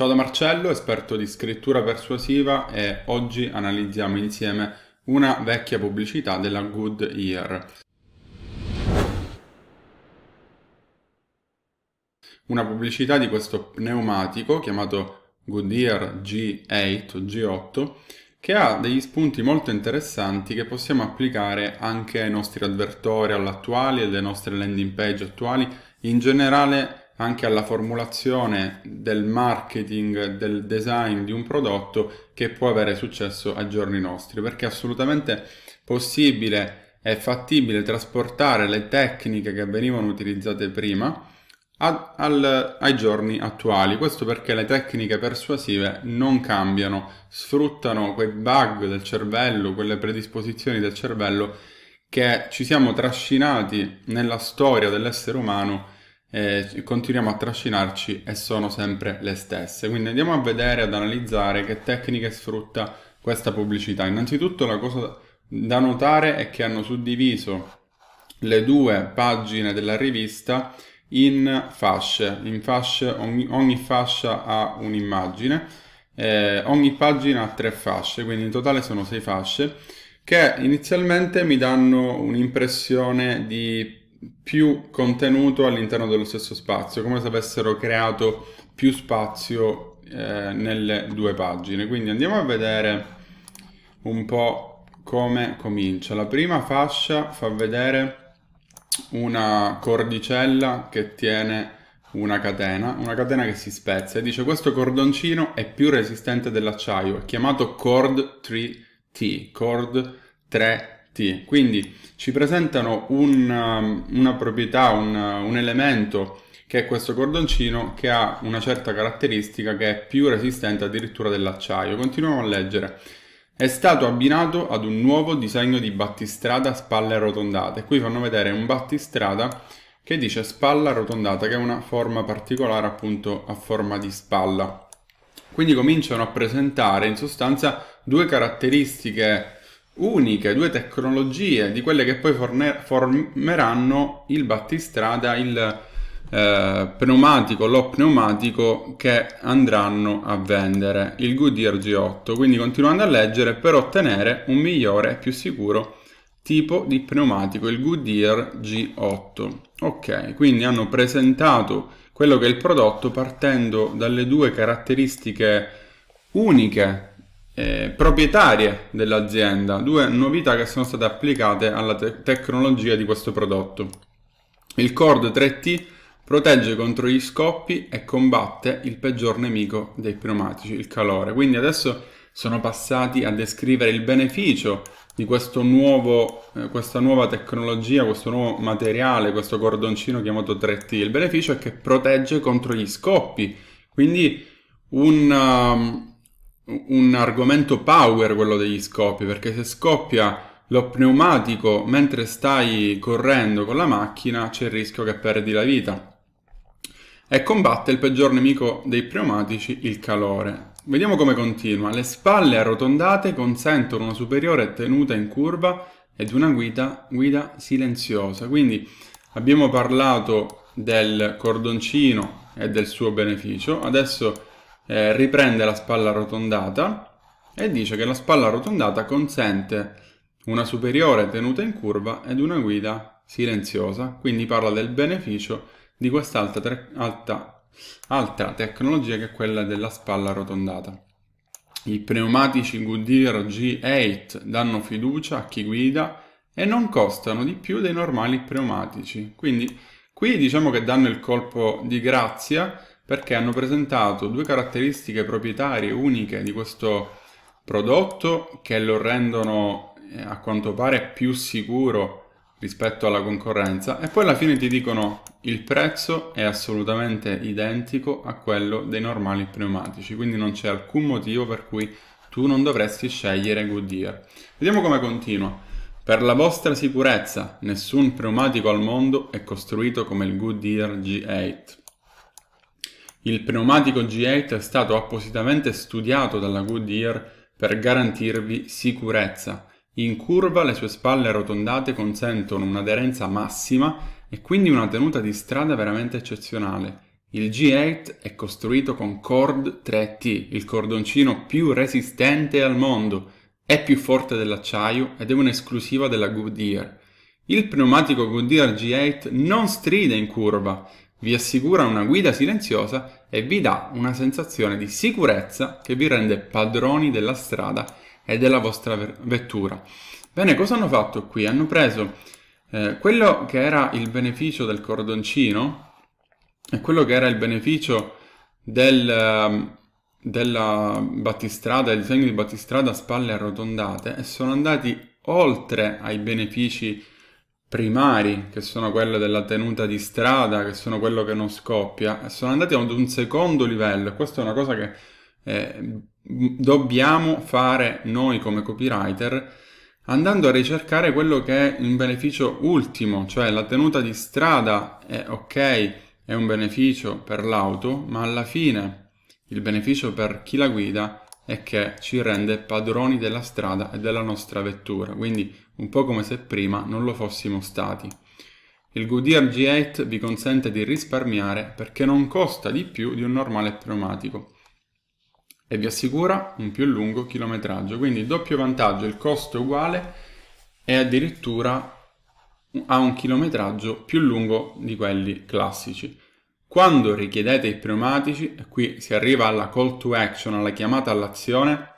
Ciao da Marcello, esperto di scrittura persuasiva e oggi analizziamo insieme una vecchia pubblicità della Good Year. Una pubblicità di questo pneumatico chiamato Goodyear G8 G8 che ha degli spunti molto interessanti che possiamo applicare anche ai nostri advertori all'attuale e alle nostre landing page attuali, in generale anche alla formulazione del marketing, del design di un prodotto che può avere successo ai giorni nostri, perché è assolutamente possibile e fattibile trasportare le tecniche che venivano utilizzate prima a, al, ai giorni attuali. Questo perché le tecniche persuasive non cambiano, sfruttano quei bug del cervello, quelle predisposizioni del cervello che ci siamo trascinati nella storia dell'essere umano eh, continuiamo a trascinarci e sono sempre le stesse. Quindi andiamo a vedere, ad analizzare che tecniche sfrutta questa pubblicità. Innanzitutto la cosa da notare è che hanno suddiviso le due pagine della rivista in fasce, in fasce ogni, ogni fascia ha un'immagine, eh, ogni pagina ha tre fasce, quindi in totale sono sei fasce che inizialmente mi danno un'impressione di più contenuto all'interno dello stesso spazio, come se avessero creato più spazio eh, nelle due pagine. Quindi andiamo a vedere un po' come comincia. La prima fascia fa vedere una cordicella che tiene una catena, una catena che si spezza e dice questo cordoncino è più resistente dell'acciaio, è chiamato cord 3T, cord 3T T. Quindi ci presentano un, um, una proprietà, un, uh, un elemento che è questo cordoncino che ha una certa caratteristica che è più resistente addirittura dell'acciaio. Continuiamo a leggere. È stato abbinato ad un nuovo disegno di battistrada a spalle arrotondate. Qui fanno vedere un battistrada che dice spalla arrotondata, che è una forma particolare appunto a forma di spalla. Quindi cominciano a presentare in sostanza due caratteristiche uniche, due tecnologie di quelle che poi forner- formeranno il battistrada, il eh, pneumatico, lo pneumatico che andranno a vendere, il Goodyear G8. Quindi continuando a leggere per ottenere un migliore e più sicuro tipo di pneumatico, il Goodyear G8. Ok, quindi hanno presentato quello che è il prodotto partendo dalle due caratteristiche uniche eh, proprietarie dell'azienda, due novità che sono state applicate alla te- tecnologia di questo prodotto. Il Cord 3T protegge contro gli scoppi e combatte il peggior nemico dei pneumatici, il calore. Quindi adesso sono passati a descrivere il beneficio di nuovo, eh, questa nuova tecnologia, questo nuovo materiale, questo cordoncino chiamato 3T. Il beneficio è che protegge contro gli scoppi, quindi un, um, un argomento power quello degli scoppi, perché se scoppia lo pneumatico mentre stai correndo con la macchina c'è il rischio che perdi la vita. E combatte il peggior nemico dei pneumatici, il calore. Vediamo come continua. Le spalle arrotondate consentono una superiore tenuta in curva ed una guida, guida silenziosa. Quindi abbiamo parlato del cordoncino e del suo beneficio. Adesso eh, riprende la spalla arrotondata e dice che la spalla arrotondata consente una superiore tenuta in curva ed una guida silenziosa, quindi parla del beneficio di quest'altra te altra tecnologia che è quella della spalla arrotondata. I pneumatici Goodyear G8 danno fiducia a chi guida e non costano di più dei normali pneumatici, quindi qui diciamo che danno il colpo di grazia perché hanno presentato due caratteristiche proprietarie uniche di questo prodotto che lo rendono eh, a quanto pare più sicuro rispetto alla concorrenza e poi alla fine ti dicono il prezzo è assolutamente identico a quello dei normali pneumatici quindi non c'è alcun motivo per cui tu non dovresti scegliere Goodyear vediamo come continua per la vostra sicurezza nessun pneumatico al mondo è costruito come il Goodyear G8 il pneumatico G8 è stato appositamente studiato dalla Goodyear per garantirvi sicurezza. In curva le sue spalle arrotondate consentono un'aderenza massima e quindi una tenuta di strada veramente eccezionale. Il G8 è costruito con Cord 3T, il cordoncino più resistente al mondo, è più forte dell'acciaio ed è un'esclusiva della Goodyear. Il pneumatico Goodyear G8 non stride in curva, vi assicura una guida silenziosa e vi dà una sensazione di sicurezza che vi rende padroni della strada e della vostra vettura. Bene, cosa hanno fatto qui? Hanno preso eh, quello che era il beneficio del cordoncino e quello che era il beneficio del, ehm, della battistrada, il disegno di battistrada a spalle arrotondate e sono andati oltre ai benefici primari, che sono quelle della tenuta di strada, che sono quello che non scoppia, sono andati ad un secondo livello. Questa è una cosa che eh, dobbiamo fare noi come copywriter, andando a ricercare quello che è un beneficio ultimo, cioè la tenuta di strada è ok, è un beneficio per l'auto, ma alla fine il beneficio per chi la guida e che ci rende padroni della strada e della nostra vettura, quindi un po' come se prima non lo fossimo stati. Il Goodyear G8 vi consente di risparmiare perché non costa di più di un normale pneumatico e vi assicura un più lungo chilometraggio, quindi doppio vantaggio, il costo è uguale e addirittura ha un chilometraggio più lungo di quelli classici. Quando richiedete i pneumatici, e qui si arriva alla call to action, alla chiamata all'azione,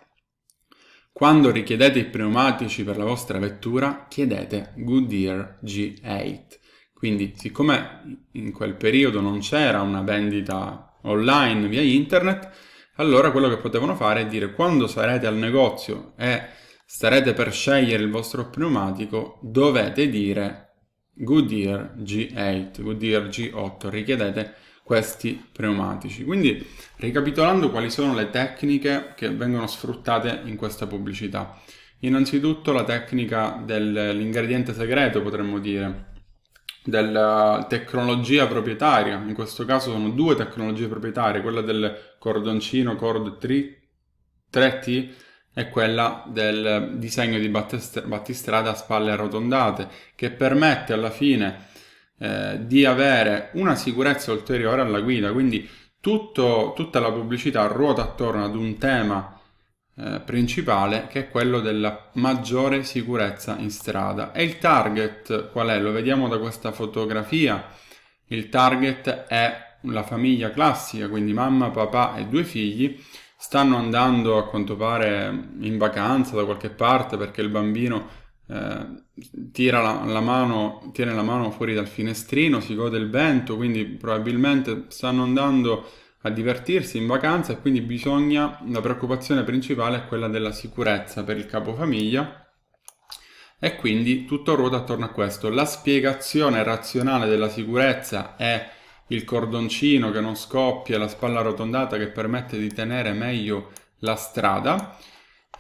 quando richiedete i pneumatici per la vostra vettura, chiedete Goodyear G8. Quindi, siccome in quel periodo non c'era una vendita online via internet, allora quello che potevano fare è dire quando sarete al negozio e starete per scegliere il vostro pneumatico, dovete dire Goodyear G8, Goodyear G8, richiedete questi pneumatici. Quindi ricapitolando quali sono le tecniche che vengono sfruttate in questa pubblicità. Innanzitutto la tecnica dell'ingrediente segreto, potremmo dire, della tecnologia proprietaria, in questo caso sono due tecnologie proprietarie, quella del cordoncino Cord 3T è quella del disegno di battistrada a spalle arrotondate che permette alla fine eh, di avere una sicurezza ulteriore alla guida quindi tutto, tutta la pubblicità ruota attorno ad un tema eh, principale che è quello della maggiore sicurezza in strada e il target qual è? lo vediamo da questa fotografia il target è la famiglia classica quindi mamma, papà e due figli stanno andando a quanto pare in vacanza da qualche parte perché il bambino eh, tira la, la, mano, tiene la mano fuori dal finestrino, si gode il vento, quindi probabilmente stanno andando a divertirsi in vacanza e quindi bisogna, la preoccupazione principale è quella della sicurezza per il capofamiglia e quindi tutto ruota attorno a questo. La spiegazione razionale della sicurezza è il cordoncino che non scoppia, la spalla arrotondata che permette di tenere meglio la strada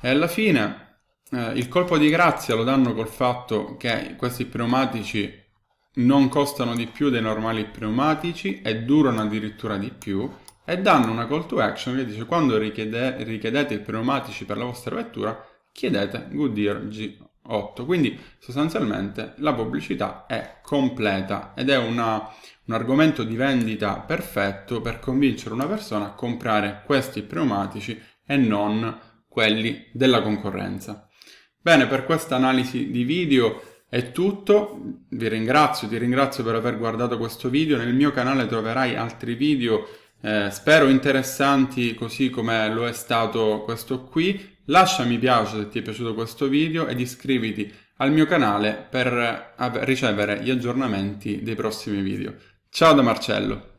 e alla fine eh, il colpo di grazia lo danno col fatto che questi pneumatici non costano di più dei normali pneumatici e durano addirittura di più e danno una call to action che dice quando richiede, richiedete i pneumatici per la vostra vettura chiedete Goodyear G8 quindi sostanzialmente la pubblicità è completa ed è una, un argomento di vendita perfetto per convincere una persona a comprare questi pneumatici e non quelli della concorrenza. Bene, per questa analisi di video è tutto, vi ringrazio, ti ringrazio per aver guardato questo video, nel mio canale troverai altri video eh, spero interessanti così come lo è stato questo qui, lascia mi piace se ti è piaciuto questo video ed iscriviti al mio canale per eh, ricevere gli aggiornamenti dei prossimi video. Ciao da Marcello.